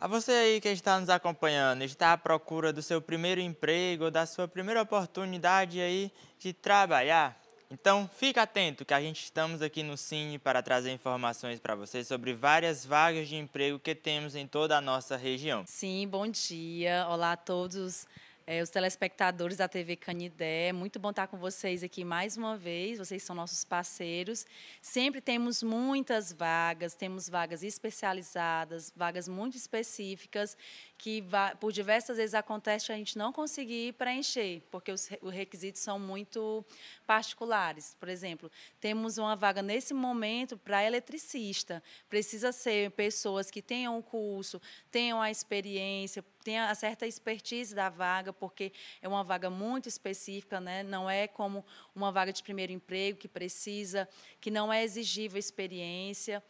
A você aí que está nos acompanhando, está à procura do seu primeiro emprego, da sua primeira oportunidade aí de trabalhar, então fica atento que a gente estamos aqui no Cine para trazer informações para vocês sobre várias vagas de emprego que temos em toda a nossa região. Sim, bom dia. Olá a todos é, os telespectadores da TV Canidé. Muito bom estar com vocês aqui mais uma vez. Vocês são nossos parceiros. Sempre temos muitas vagas, temos vagas especializadas, vagas muito específicas, que por diversas vezes acontece a gente não conseguir preencher, porque os, requisitos são muito particulares. Por exemplo, temos uma vaga nesse momento para eletricista. Precisa ser pessoas que tenham o curso, tenham a experiência, tem a certa expertise da vaga, porque é uma vaga muito específica, né? não é como uma vaga de primeiro emprego que precisa, que não é exigível experiência.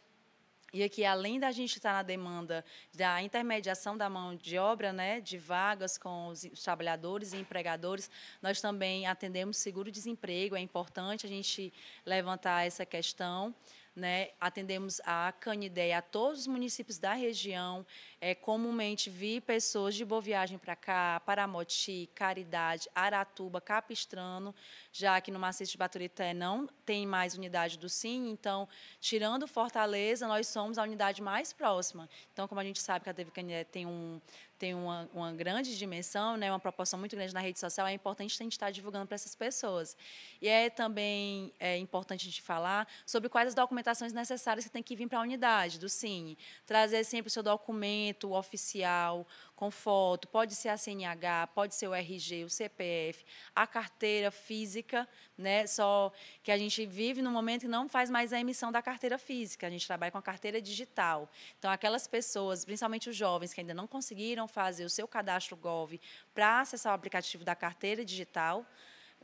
E aqui, além da gente estar na demanda da intermediação da mão de obra, né, de vagas com os, trabalhadores e empregadores, nós também atendemos seguro-desemprego. É importante a gente levantar essa questão. Né? Atendemos a Canidé a todos os municípios da região. É, comumente vi pessoas de boa viagem para cá, Paramoti, Caridade, Aratuba, Capistrano, já que no maciço de Baturité não tem mais unidade do Sim, então, tirando Fortaleza, nós somos a unidade mais próxima. Então, como a gente sabe que a Devicanité tem um tem uma, uma, grande dimensão, né, uma proporção muito grande na rede social, é importante a gente estar divulgando para essas pessoas. E é também é importante a gente falar sobre quais as documentações necessárias que tem que vir para a unidade do sim Trazer sempre o seu documento oficial, com foto, pode ser a CNH, pode ser o RG, o CPF, a carteira física, né? Só que a gente vive no momento que não faz mais a emissão da carteira física, a gente trabalha com a carteira digital. Então, aquelas pessoas, principalmente os jovens que ainda não conseguiram fazer o seu cadastro Gov para acessar o aplicativo da carteira digital,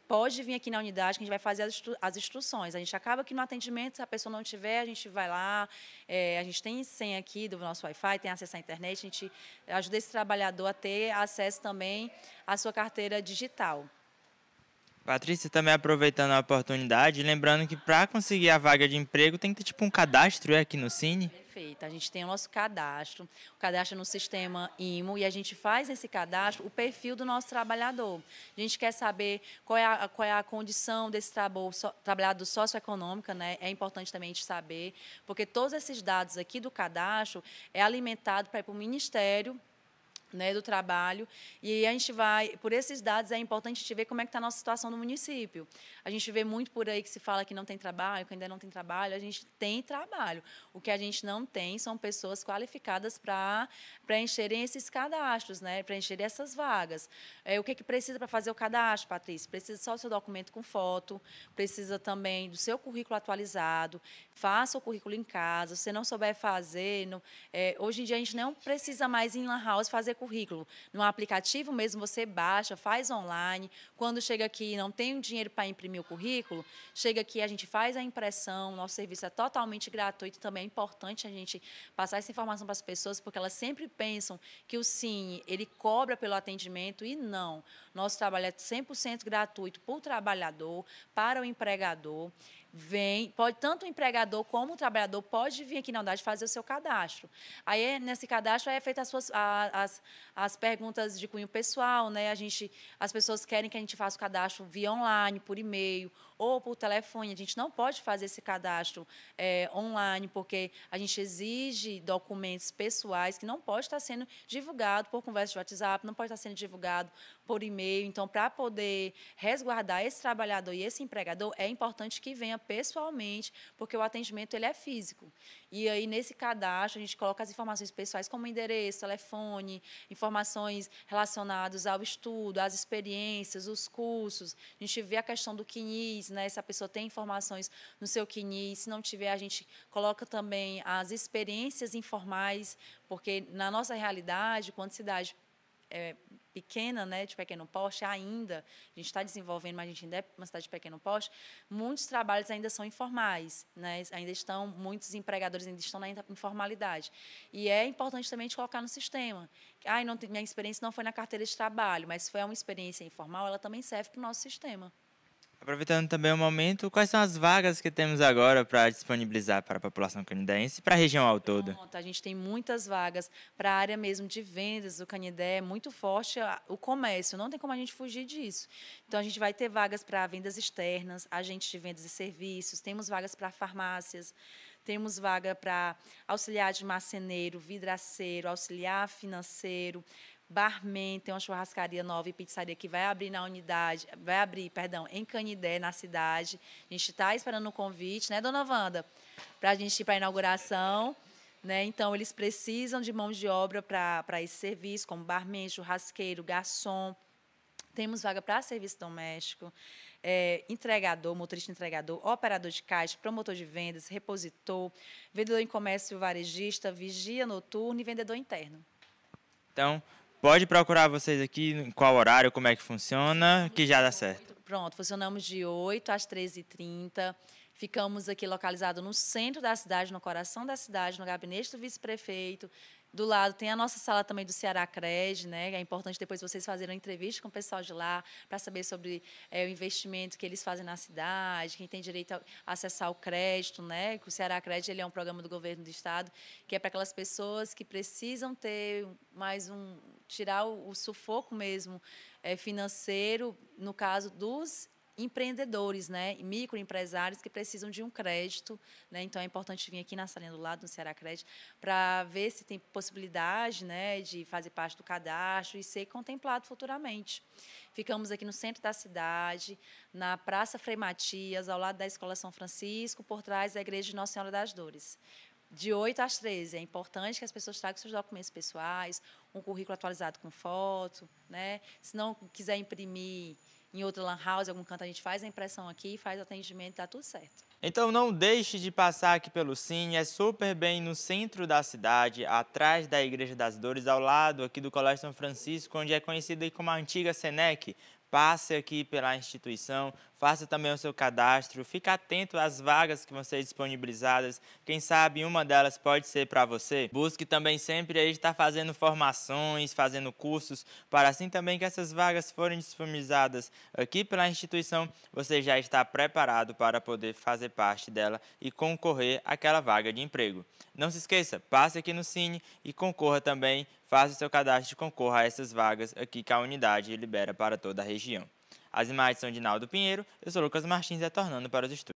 pode vir aqui na unidade, que a gente vai fazer as, instru as instruções. A gente acaba que no atendimento, se a pessoa não tiver, a gente vai lá, é, a gente tem senha aqui do nosso Wi-Fi, tem acesso à internet, a gente ajuda esse trabalhador a ter acesso também à sua carteira digital. Patrícia, também aproveitando a oportunidade, lembrando que para conseguir a vaga de emprego tem que ter tipo um cadastro é, aqui no Cine. A gente tem o nosso cadastro, o cadastro no sistema IMO, e a gente faz nesse cadastro o perfil do nosso trabalhador. A gente quer saber qual é a, qual é a condição desse trabalhador socioeconômica, né? É importante também a gente saber, porque todos esses dados aqui do cadastro é alimentado para ir para o Ministério né, do trabalho. E a gente vai, por esses dados, é importante a gente ver como é que está a nossa situação no município. A gente vê muito por aí que se fala que não tem trabalho, que ainda não tem trabalho. A gente tem trabalho. O que a gente não tem são pessoas qualificadas para preencherem esses cadastros, né, preencherem essas vagas. É, o que, é que precisa para fazer o cadastro, Patrícia? Precisa só do seu documento com foto, precisa também do seu currículo atualizado, faça o currículo em casa. Se não souber fazer, não, é, hoje em dia a gente não precisa mais em lan house fazer currículo. No aplicativo mesmo você baixa, faz online. Quando chega aqui não tem dinheiro para imprimir o currículo, chega aqui a gente faz a impressão. Nosso serviço é totalmente gratuito. Também é importante a gente passar essa informação para as pessoas porque elas sempre pensam que o Sim ele cobra pelo atendimento e não. Nosso trabalho é 100% gratuito para o trabalhador, para o empregador. Vem, pode tanto o empregador como o trabalhador pode vir aqui na unidade fazer o seu cadastro. Aí é, nesse cadastro é feita as, suas, a, as, as perguntas de cunho pessoal, né? A gente, as pessoas querem que a gente faça o cadastro via online, por e-mail ou por telefone. A gente não pode fazer esse cadastro é, online porque a gente exige documentos pessoais que não pode estar sendo divulgado por conversa de WhatsApp, não pode estar sendo divulgado por e-mail meio. Então, para poder resguardar esse trabalhador e esse empregador, é importante que venha pessoalmente, porque o atendimento ele é físico. E aí, nesse cadastro, a gente coloca as informações pessoais como endereço, telefone, informações relacionadas ao estudo, às experiências, os cursos. A gente vê a questão do CNIS, né? se a pessoa tem informações no seu CNIS. Se não tiver, a gente coloca também as experiências informais, porque na nossa realidade, quando cidade é, pequena, né, de pequeno porte ainda, a gente está desenvolvendo, mas a gente ainda é uma cidade de pequeno porte, muitos trabalhos ainda são informais, né, ainda estão, muitos empregadores ainda estão na informalidade. E é importante também de colocar no sistema. Ai, não, minha experiência não foi na carteira de trabalho, mas se foi uma experiência informal, ela também serve para o nosso sistema. Aproveitando também o momento, quais são as vagas que temos agora para disponibilizar para a população canidense e para a região ao todo? Pronto, a gente tem muitas vagas para a área mesmo de vendas do Canidé, é muito forte o comércio, não tem como a gente fugir disso. Então, a gente vai ter vagas para vendas externas, agentes de vendas e serviços, temos vagas para farmácias, temos vaga para auxiliar de marceneiro, vidraceiro, auxiliar financeiro, barman, tem uma churrascaria nova e pizzaria que vai abrir na unidade, vai abrir, perdão, em Canidé, na cidade. A gente está esperando um convite, né, dona Wanda? Para a gente ir para a inauguração. Né? Então, eles precisam de mão de obra para esse serviço, como barman, churrasqueiro, garçom. Temos vaga para serviço doméstico, é, entregador, motorista entregador, operador de caixa, promotor de vendas, repositor, vendedor em comércio varejista, vigia noturno e vendedor interno. Então, Pode procurar vocês aqui, em qual horário, como é que funciona, que já dá certo. Pronto, funcionamos de 8 às 13h30. Ficamos aqui localizado no centro da cidade, no coração da cidade, no gabinete do vice-prefeito. Do lado tem a nossa sala também do Ceará Cred, né? É importante depois vocês fazerem uma entrevista com o pessoal de lá para saber sobre é, o investimento que eles fazem na cidade, quem tem direito a acessar o crédito, né? O Ceará Cred ele é um programa do governo do estado que é para aquelas pessoas que precisam ter mais um tirar o, o sufoco mesmo é, financeiro, no caso dos empreendedores, né, microempresários que precisam de um crédito, né? Então é importante vir aqui na salinha do lado, no Ceará Crédito, para ver se tem possibilidade, né, de fazer parte do cadastro e ser contemplado futuramente. Ficamos aqui no centro da cidade, na Praça Frei Matias, ao lado da Escola São Francisco, por trás da Igreja de Nossa Senhora das Dores. De 8 às 13, é importante que as pessoas tragam seus documentos pessoais, um currículo atualizado com foto, né? Se não quiser imprimir em outro lan house, algum canto a gente faz a impressão aqui, faz o atendimento, tá tudo certo. Então não deixe de passar aqui pelo Sim, é super bem no centro da cidade, atrás da Igreja das Dores, ao lado aqui do Colégio São Francisco, onde é conhecido como a antiga Senec. Passe aqui pela instituição, faça também o seu cadastro, fique atento às vagas que vão ser disponibilizadas, quem sabe uma delas pode ser para você. Busque também sempre aí estar tá fazendo formações, fazendo cursos, para assim também que essas vagas forem disponibilizadas aqui pela instituição, você já está preparado para poder fazer parte dela e concorrer àquela vaga de emprego. Não se esqueça, passe aqui no Cine e concorra também, faça o seu cadastro e concorra a essas vagas aqui que a unidade libera para toda a região. As imagens são de Naldo Pinheiro, eu sou Lucas Martins retornando para os estúdios.